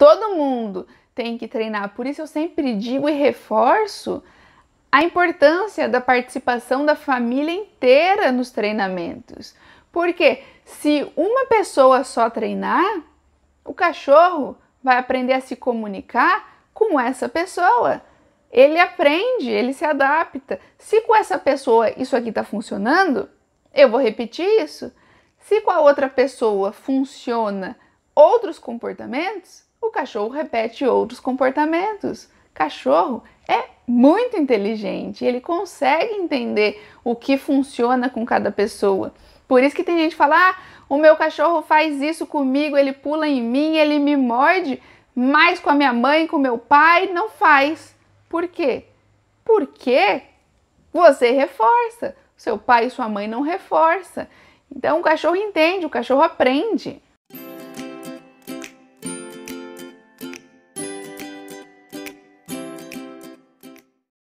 todo mundo tem que treinar. Por isso eu sempre digo e reforço a importância da participação da família inteira nos treinamentos. Porque se uma pessoa só treinar, o cachorro vai aprender a se comunicar com essa pessoa. Ele aprende, ele se adapta. Se com essa pessoa isso aqui está funcionando, eu vou repetir isso. Se com a outra pessoa funciona outros comportamentos, o cachorro repete outros comportamentos. Cachorro é muito inteligente, ele consegue entender o que funciona com cada pessoa. Por isso que tem gente que fala: ah, o meu cachorro faz isso comigo, ele pula em mim, ele me morde, mas com a minha mãe, com meu pai, não faz. Por quê? Porque você reforça. Seu pai e sua mãe não reforça. Então o cachorro entende, o cachorro aprende.